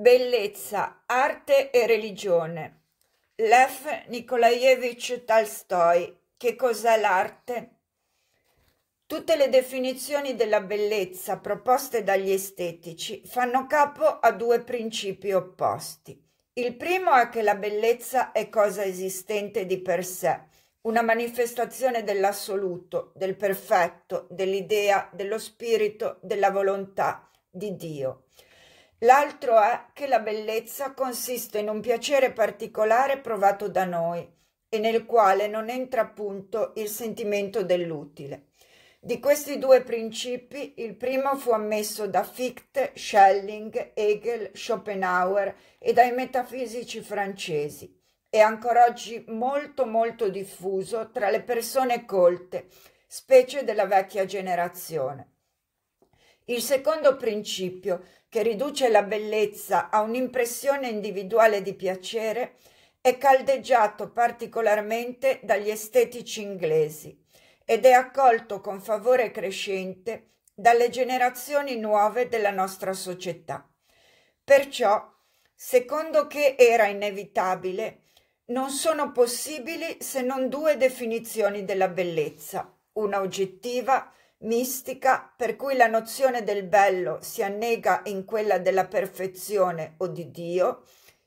Bellezza, arte e religione. Lev Nikolaevich Tolstoi. Che cos'è l'arte? Tutte le definizioni della bellezza proposte dagli estetici fanno capo a due principi opposti. Il primo è che la bellezza è cosa esistente di per sé, una manifestazione dell'assoluto, del perfetto, dell'idea, dello spirito, della volontà di Dio. L'altro è che la bellezza consiste in un piacere particolare provato da noi e nel quale non entra appunto il sentimento dell'utile. Di questi due principi il primo fu ammesso da Fichte, Schelling, Hegel, Schopenhauer e dai metafisici francesi. È ancora oggi molto molto diffuso tra le persone colte, specie della vecchia generazione. Il secondo principio che riduce la bellezza a un'impressione individuale di piacere, è caldeggiato particolarmente dagli estetici inglesi ed è accolto con favore crescente dalle generazioni nuove della nostra società. Perciò, secondo che era inevitabile, non sono possibili se non due definizioni della bellezza, una oggettiva mistica per cui la nozione del bello si annega in quella della perfezione o di Dio,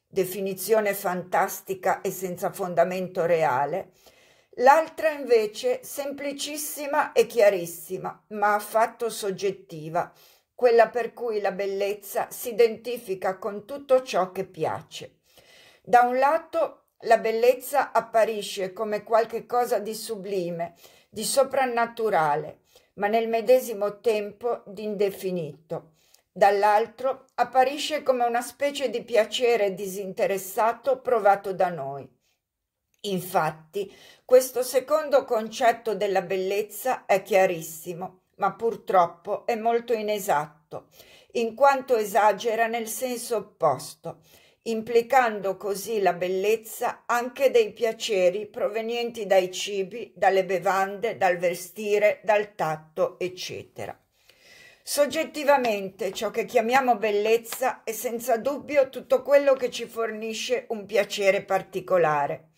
definizione fantastica e senza fondamento reale, l'altra invece semplicissima e chiarissima, ma affatto soggettiva, quella per cui la bellezza si identifica con tutto ciò che piace. Da un lato la bellezza apparisce come qualche cosa di sublime, di soprannaturale, ma nel medesimo tempo d'indefinito. Dall'altro apparisce come una specie di piacere disinteressato provato da noi. Infatti, questo secondo concetto della bellezza è chiarissimo, ma purtroppo è molto inesatto, in quanto esagera nel senso opposto implicando così la bellezza anche dei piaceri provenienti dai cibi, dalle bevande, dal vestire, dal tatto, eccetera. Soggettivamente ciò che chiamiamo bellezza è senza dubbio tutto quello che ci fornisce un piacere particolare.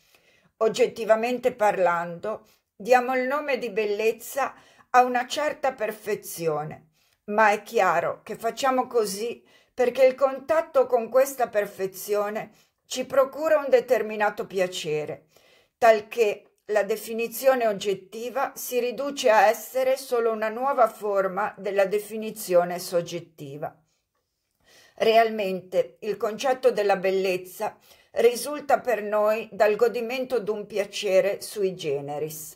Oggettivamente parlando, diamo il nome di bellezza a una certa perfezione, ma è chiaro che facciamo così perché il contatto con questa perfezione ci procura un determinato piacere, talché la definizione oggettiva si riduce a essere solo una nuova forma della definizione soggettiva. Realmente il concetto della bellezza risulta per noi dal godimento d'un piacere sui generis.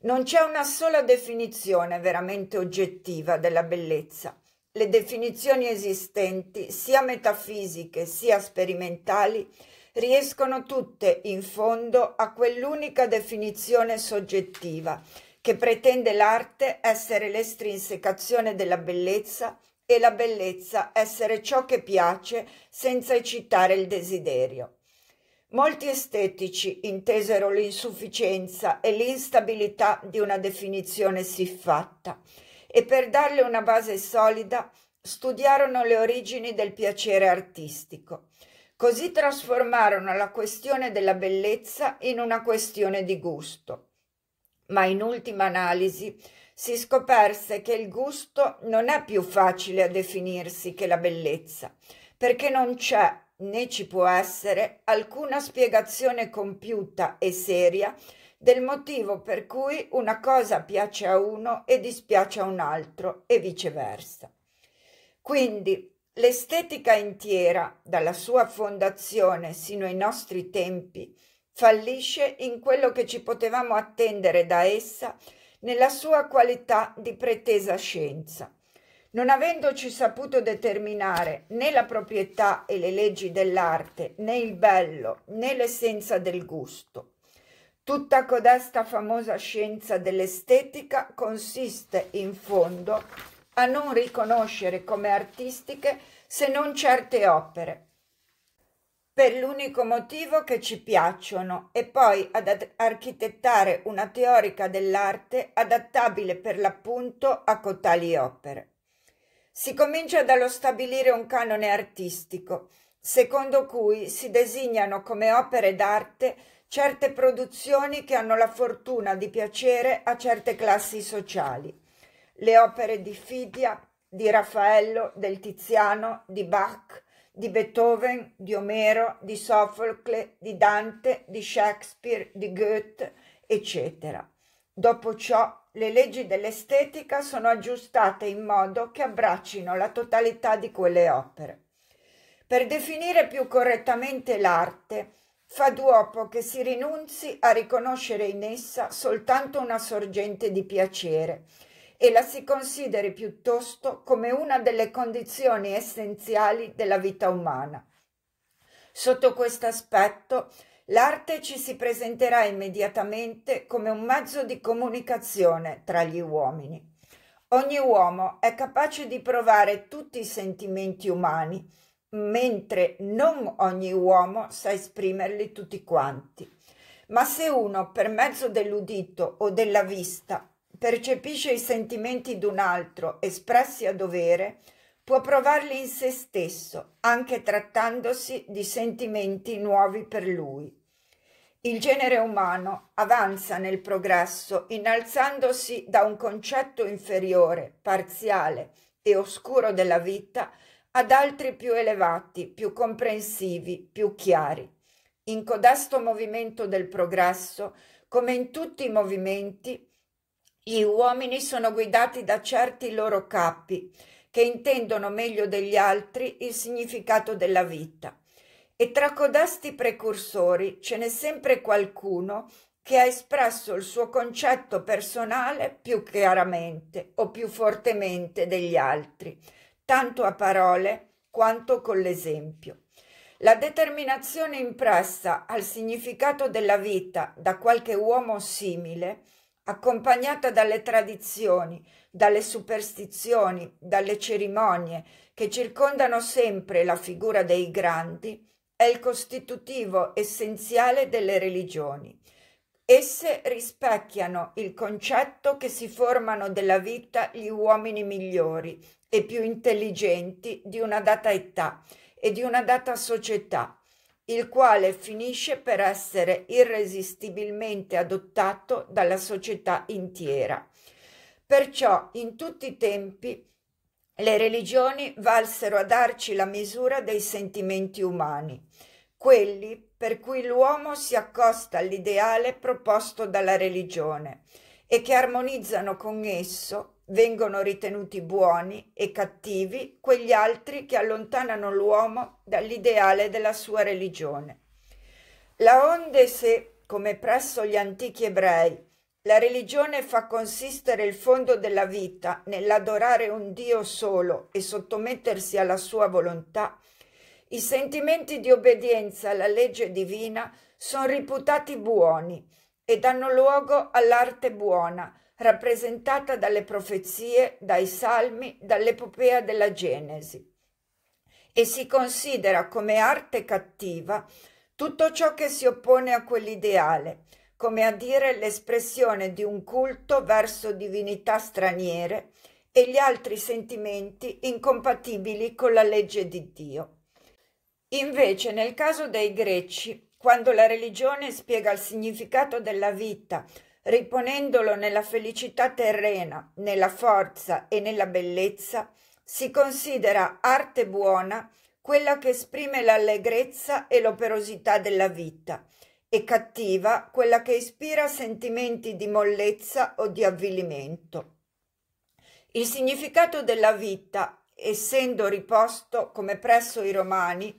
Non c'è una sola definizione veramente oggettiva della bellezza, le definizioni esistenti, sia metafisiche sia sperimentali, riescono tutte in fondo a quell'unica definizione soggettiva che pretende l'arte essere l'estrinsecazione della bellezza e la bellezza essere ciò che piace senza eccitare il desiderio. Molti estetici intesero l'insufficienza e l'instabilità di una definizione siffatta. fatta e per darle una base solida studiarono le origini del piacere artistico. Così trasformarono la questione della bellezza in una questione di gusto. Ma in ultima analisi si scoperse che il gusto non è più facile a definirsi che la bellezza, perché non c'è né ci può essere alcuna spiegazione compiuta e seria del motivo per cui una cosa piace a uno e dispiace a un altro e viceversa. Quindi l'estetica intera, dalla sua fondazione sino ai nostri tempi, fallisce in quello che ci potevamo attendere da essa nella sua qualità di pretesa scienza. Non avendoci saputo determinare né la proprietà e le leggi dell'arte, né il bello, né l'essenza del gusto, Tutta codesta famosa scienza dell'estetica consiste in fondo a non riconoscere come artistiche se non certe opere, per l'unico motivo che ci piacciono, e poi ad architettare una teorica dell'arte adattabile per l'appunto a cotali opere. Si comincia dallo stabilire un canone artistico, secondo cui si designano come opere d'arte certe produzioni che hanno la fortuna di piacere a certe classi sociali. Le opere di Fidia, di Raffaello, del Tiziano, di Bach, di Beethoven, di Omero, di Sofocle, di Dante, di Shakespeare, di Goethe, eccetera. Dopo ciò, le leggi dell'estetica sono aggiustate in modo che abbraccino la totalità di quelle opere. Per definire più correttamente l'arte, fa duopo che si rinunzi a riconoscere in essa soltanto una sorgente di piacere e la si consideri piuttosto come una delle condizioni essenziali della vita umana. Sotto questo aspetto, l'arte ci si presenterà immediatamente come un mezzo di comunicazione tra gli uomini. Ogni uomo è capace di provare tutti i sentimenti umani, mentre non ogni uomo sa esprimerli tutti quanti. Ma se uno, per mezzo dell'udito o della vista, percepisce i sentimenti d'un altro espressi a dovere, può provarli in se stesso, anche trattandosi di sentimenti nuovi per lui. Il genere umano avanza nel progresso innalzandosi da un concetto inferiore, parziale e oscuro della vita ad altri più elevati, più comprensivi, più chiari. In codesto movimento del progresso, come in tutti i movimenti, gli uomini sono guidati da certi loro capi, che intendono meglio degli altri il significato della vita. E tra codesti precursori ce n'è sempre qualcuno che ha espresso il suo concetto personale più chiaramente o più fortemente degli altri tanto a parole quanto con l'esempio. La determinazione impressa al significato della vita da qualche uomo simile, accompagnata dalle tradizioni, dalle superstizioni, dalle cerimonie che circondano sempre la figura dei grandi, è il costitutivo essenziale delle religioni. Esse rispecchiano il concetto che si formano della vita gli uomini migliori, e più intelligenti di una data età e di una data società, il quale finisce per essere irresistibilmente adottato dalla società intera. Perciò in tutti i tempi le religioni valsero a darci la misura dei sentimenti umani, quelli per cui l'uomo si accosta all'ideale proposto dalla religione e che armonizzano con esso vengono ritenuti buoni e cattivi quegli altri che allontanano l'uomo dall'ideale della sua religione. La onde se, come presso gli antichi ebrei, la religione fa consistere il fondo della vita nell'adorare un Dio solo e sottomettersi alla sua volontà, i sentimenti di obbedienza alla legge divina sono riputati buoni e danno luogo all'arte buona, rappresentata dalle profezie, dai salmi, dall'epopea della Genesi e si considera come arte cattiva tutto ciò che si oppone a quell'ideale, come a dire l'espressione di un culto verso divinità straniere e gli altri sentimenti incompatibili con la legge di Dio. Invece nel caso dei greci, quando la religione spiega il significato della vita riponendolo nella felicità terrena, nella forza e nella bellezza, si considera arte buona quella che esprime l'allegrezza e l'operosità della vita, e cattiva quella che ispira sentimenti di mollezza o di avvilimento. Il significato della vita, essendo riposto, come presso i romani,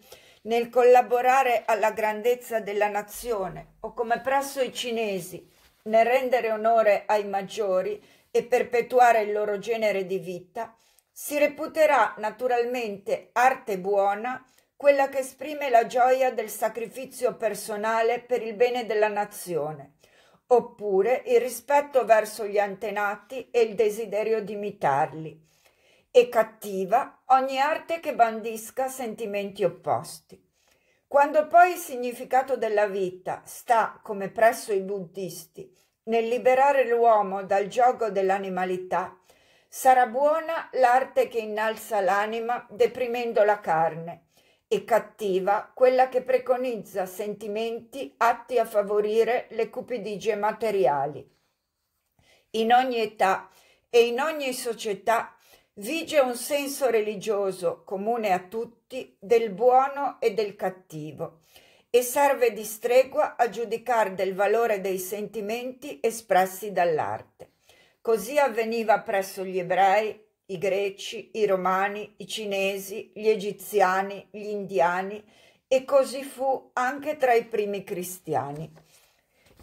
nel collaborare alla grandezza della nazione o come presso i cinesi, nel rendere onore ai maggiori e perpetuare il loro genere di vita, si reputerà naturalmente arte buona quella che esprime la gioia del sacrificio personale per il bene della nazione, oppure il rispetto verso gli antenati e il desiderio di imitarli, e cattiva ogni arte che bandisca sentimenti opposti. Quando poi il significato della vita sta, come presso i buddisti, nel liberare l'uomo dal gioco dell'animalità, sarà buona l'arte che innalza l'anima deprimendo la carne e cattiva quella che preconizza sentimenti atti a favorire le cupidigie materiali. In ogni età e in ogni società vige un senso religioso comune a tutti tutti, del buono e del cattivo, e serve di stregua a giudicare del valore dei sentimenti espressi dall'arte. Così avveniva presso gli ebrei, i greci, i romani, i cinesi, gli egiziani, gli indiani, e così fu anche tra i primi cristiani.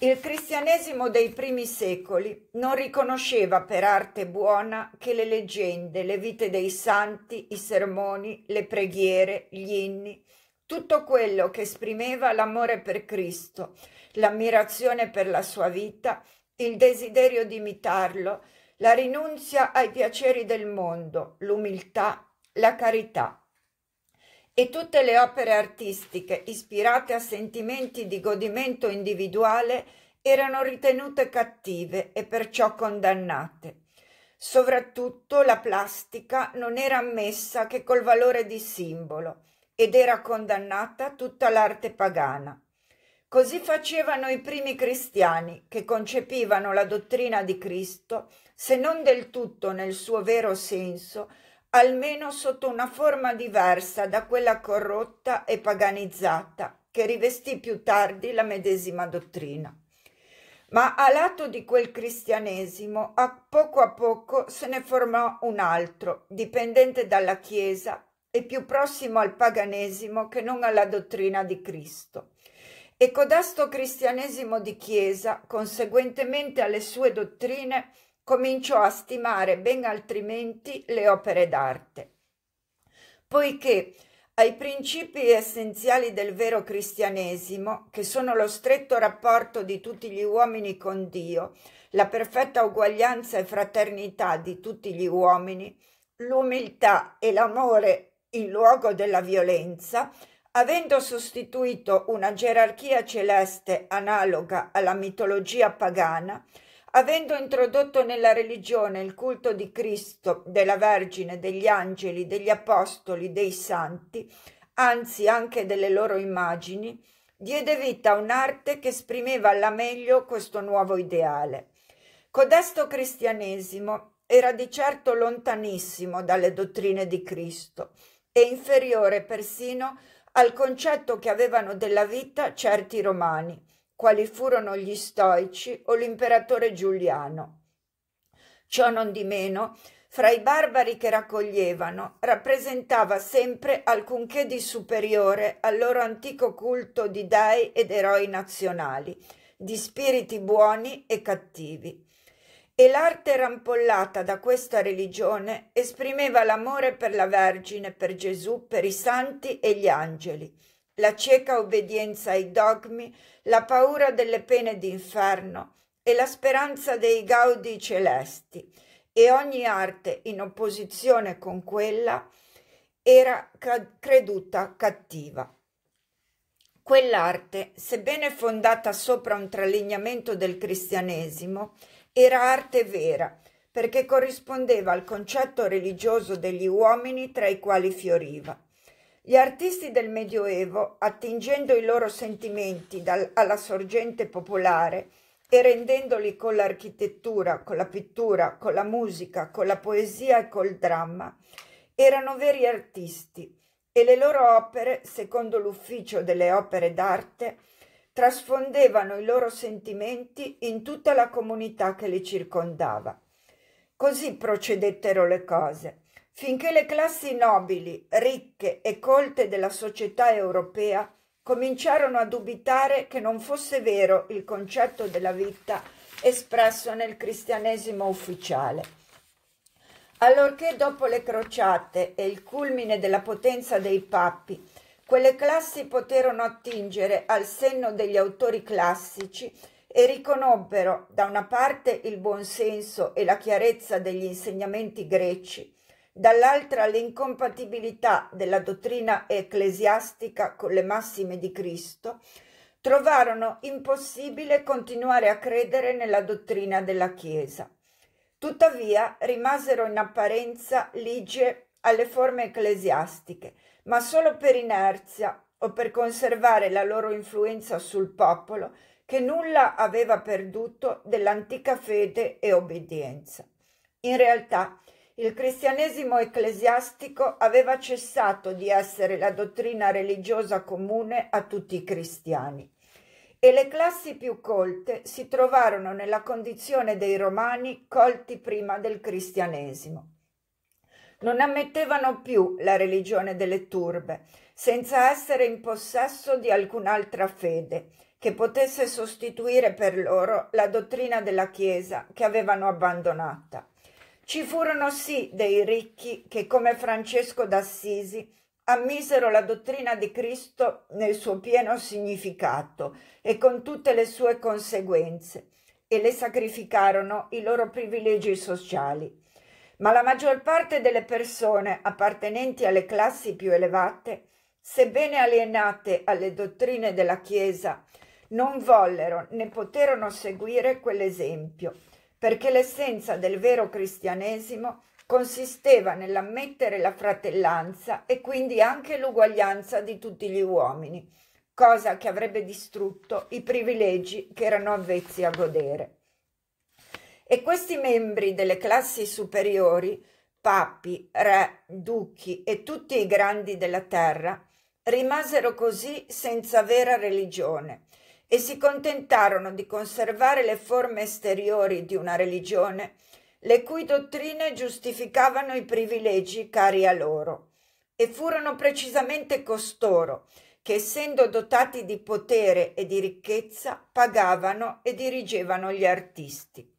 Il cristianesimo dei primi secoli non riconosceva per arte buona che le leggende, le vite dei santi, i sermoni, le preghiere, gli inni, tutto quello che esprimeva l'amore per Cristo, l'ammirazione per la sua vita, il desiderio di imitarlo, la rinunzia ai piaceri del mondo, l'umiltà, la carità e tutte le opere artistiche ispirate a sentimenti di godimento individuale erano ritenute cattive e perciò condannate. Soprattutto la plastica non era ammessa che col valore di simbolo ed era condannata tutta l'arte pagana. Così facevano i primi cristiani che concepivano la dottrina di Cristo, se non del tutto nel suo vero senso, almeno sotto una forma diversa da quella corrotta e paganizzata che rivestì più tardi la medesima dottrina. Ma a lato di quel cristianesimo, a poco a poco se ne formò un altro, dipendente dalla Chiesa e più prossimo al paganesimo che non alla dottrina di Cristo. E codasto cristianesimo di Chiesa, conseguentemente alle sue dottrine, cominciò a stimare ben altrimenti le opere d'arte, poiché ai principi essenziali del vero cristianesimo, che sono lo stretto rapporto di tutti gli uomini con Dio, la perfetta uguaglianza e fraternità di tutti gli uomini, l'umiltà e l'amore in luogo della violenza, avendo sostituito una gerarchia celeste analoga alla mitologia pagana, avendo introdotto nella religione il culto di Cristo, della Vergine, degli angeli, degli apostoli, dei santi, anzi anche delle loro immagini, diede vita a un'arte che esprimeva alla meglio questo nuovo ideale. Codesto cristianesimo era di certo lontanissimo dalle dottrine di Cristo e inferiore persino al concetto che avevano della vita certi romani, quali furono gli stoici o l'imperatore Giuliano. Ciò non di meno, fra i barbari che raccoglievano, rappresentava sempre alcunché di superiore al loro antico culto di dei ed eroi nazionali, di spiriti buoni e cattivi. E l'arte rampollata da questa religione esprimeva l'amore per la Vergine, per Gesù, per i santi e gli angeli la cieca obbedienza ai dogmi, la paura delle pene d'inferno e la speranza dei gaudi celesti, e ogni arte in opposizione con quella era creduta cattiva. Quell'arte, sebbene fondata sopra un tralignamento del cristianesimo, era arte vera, perché corrispondeva al concetto religioso degli uomini tra i quali fioriva. Gli artisti del Medioevo, attingendo i loro sentimenti dal, alla sorgente popolare e rendendoli con l'architettura, con la pittura, con la musica, con la poesia e col dramma, erano veri artisti e le loro opere, secondo l'ufficio delle opere d'arte, trasfondevano i loro sentimenti in tutta la comunità che li circondava. Così procedettero le cose finché le classi nobili, ricche e colte della società europea cominciarono a dubitare che non fosse vero il concetto della vita espresso nel cristianesimo ufficiale. Allorché dopo le crociate e il culmine della potenza dei papi, quelle classi poterono attingere al senno degli autori classici e riconobbero da una parte il buon senso e la chiarezza degli insegnamenti greci, dall'altra l'incompatibilità della dottrina ecclesiastica con le massime di Cristo, trovarono impossibile continuare a credere nella dottrina della Chiesa. Tuttavia rimasero in apparenza ligie alle forme ecclesiastiche, ma solo per inerzia o per conservare la loro influenza sul popolo che nulla aveva perduto dell'antica fede e obbedienza. In realtà il cristianesimo ecclesiastico aveva cessato di essere la dottrina religiosa comune a tutti i cristiani e le classi più colte si trovarono nella condizione dei romani colti prima del cristianesimo. Non ammettevano più la religione delle turbe, senza essere in possesso di alcun'altra fede che potesse sostituire per loro la dottrina della Chiesa che avevano abbandonata. Ci furono sì dei ricchi che, come Francesco d'Assisi, ammisero la dottrina di Cristo nel suo pieno significato e con tutte le sue conseguenze e le sacrificarono i loro privilegi sociali. Ma la maggior parte delle persone appartenenti alle classi più elevate, sebbene alienate alle dottrine della Chiesa, non vollero né poterono seguire quell'esempio perché l'essenza del vero cristianesimo consisteva nell'ammettere la fratellanza e quindi anche l'uguaglianza di tutti gli uomini, cosa che avrebbe distrutto i privilegi che erano avvezzi a godere. E questi membri delle classi superiori, papi, re, duchi e tutti i grandi della terra, rimasero così senza vera religione, e si contentarono di conservare le forme esteriori di una religione le cui dottrine giustificavano i privilegi cari a loro. E furono precisamente costoro che, essendo dotati di potere e di ricchezza, pagavano e dirigevano gli artisti.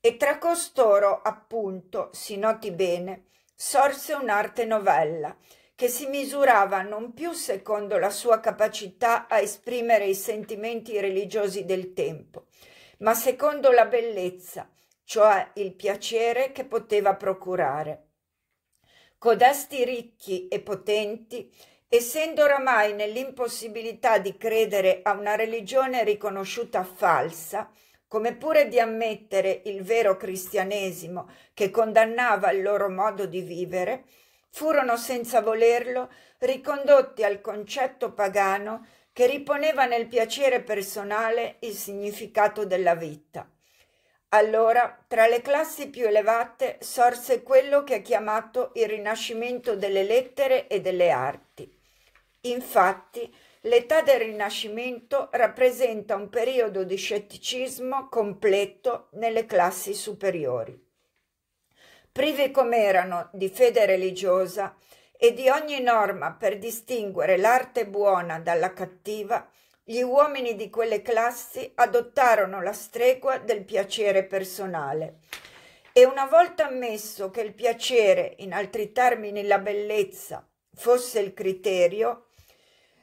E tra costoro, appunto, si noti bene, sorse un'arte novella, che si misurava non più secondo la sua capacità a esprimere i sentimenti religiosi del tempo, ma secondo la bellezza, cioè il piacere che poteva procurare. Codesti ricchi e potenti, essendo oramai nell'impossibilità di credere a una religione riconosciuta falsa, come pure di ammettere il vero cristianesimo che condannava il loro modo di vivere, furono senza volerlo ricondotti al concetto pagano che riponeva nel piacere personale il significato della vita. Allora, tra le classi più elevate sorse quello che è chiamato il rinascimento delle lettere e delle arti. Infatti, l'età del Rinascimento rappresenta un periodo di scetticismo completo nelle classi superiori privi com'erano di fede religiosa e di ogni norma per distinguere l'arte buona dalla cattiva, gli uomini di quelle classi adottarono la stregua del piacere personale. E una volta ammesso che il piacere, in altri termini la bellezza, fosse il criterio,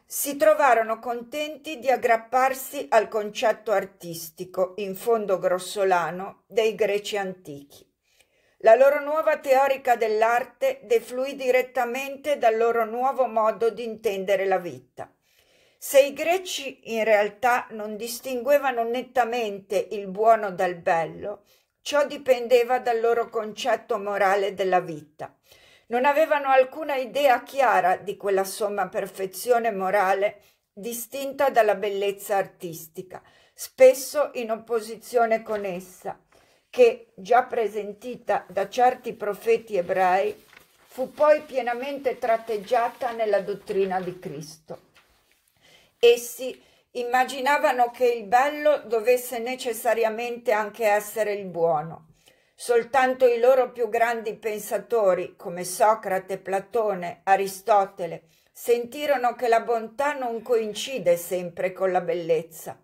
si trovarono contenti di aggrapparsi al concetto artistico, in fondo grossolano, dei greci antichi. La loro nuova teorica dell'arte defluì direttamente dal loro nuovo modo di intendere la vita. Se i greci in realtà non distinguevano nettamente il buono dal bello, ciò dipendeva dal loro concetto morale della vita. Non avevano alcuna idea chiara di quella somma perfezione morale distinta dalla bellezza artistica, spesso in opposizione con essa che, già presentita da certi profeti ebrei, fu poi pienamente tratteggiata nella dottrina di Cristo. Essi immaginavano che il bello dovesse necessariamente anche essere il buono. Soltanto i loro più grandi pensatori, come Socrate, Platone, Aristotele, sentirono che la bontà non coincide sempre con la bellezza,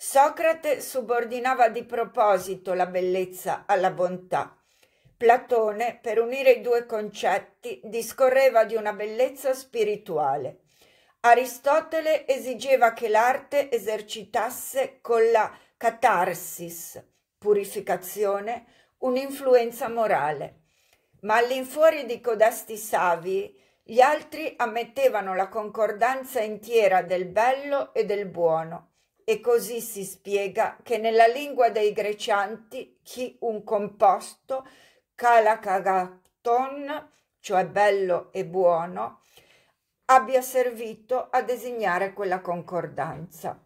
Socrate subordinava di proposito la bellezza alla bontà. Platone, per unire i due concetti, discorreva di una bellezza spirituale. Aristotele esigeva che l'arte esercitasse con la catarsis, purificazione, un'influenza morale. Ma all'infuori di codesti savi, gli altri ammettevano la concordanza intiera del bello e del buono, e così si spiega che nella lingua dei grecianti chi un composto kalakagaton, cioè bello e buono, abbia servito a designare quella concordanza.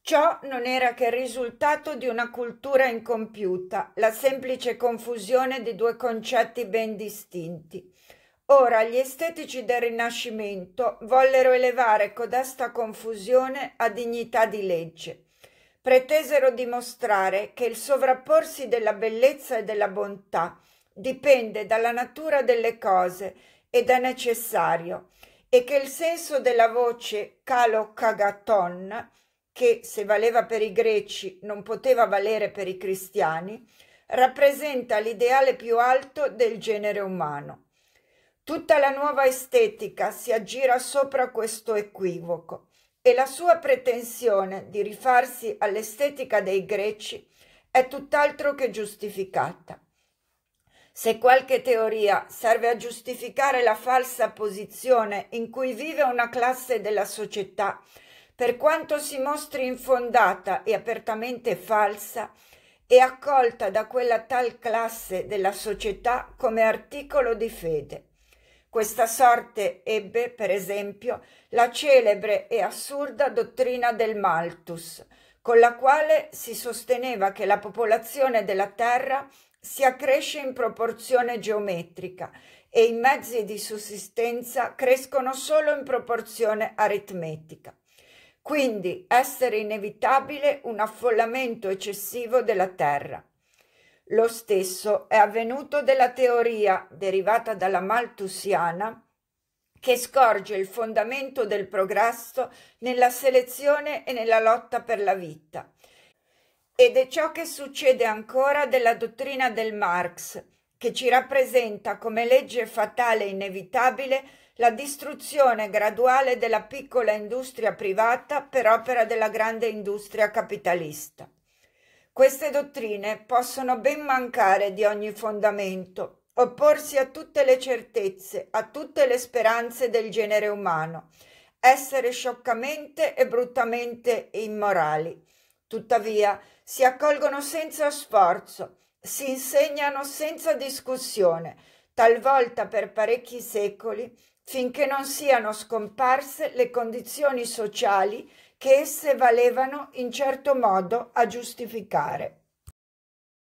Ciò non era che il risultato di una cultura incompiuta, la semplice confusione di due concetti ben distinti, Ora gli estetici del Rinascimento vollero elevare codesta confusione a dignità di legge. Pretesero dimostrare che il sovrapporsi della bellezza e della bontà dipende dalla natura delle cose ed è necessario, e che il senso della voce calo cagaton, che se valeva per i greci non poteva valere per i cristiani, rappresenta l'ideale più alto del genere umano. Tutta la nuova estetica si aggira sopra questo equivoco e la sua pretensione di rifarsi all'estetica dei greci è tutt'altro che giustificata. Se qualche teoria serve a giustificare la falsa posizione in cui vive una classe della società, per quanto si mostri infondata e apertamente falsa, è accolta da quella tal classe della società come articolo di fede. Questa sorte ebbe, per esempio, la celebre e assurda dottrina del Malthus, con la quale si sosteneva che la popolazione della Terra si accresce in proporzione geometrica e i mezzi di sussistenza crescono solo in proporzione aritmetica. Quindi essere inevitabile un affollamento eccessivo della Terra. Lo stesso è avvenuto della teoria, derivata dalla Malthusiana, che scorge il fondamento del progresso nella selezione e nella lotta per la vita. Ed è ciò che succede ancora della dottrina del Marx, che ci rappresenta come legge fatale e inevitabile la distruzione graduale della piccola industria privata per opera della grande industria capitalista. Queste dottrine possono ben mancare di ogni fondamento, opporsi a tutte le certezze, a tutte le speranze del genere umano, essere scioccamente e bruttamente immorali. Tuttavia, si accolgono senza sforzo, si insegnano senza discussione, talvolta per parecchi secoli, finché non siano scomparse le condizioni sociali che esse valevano in certo modo a giustificare.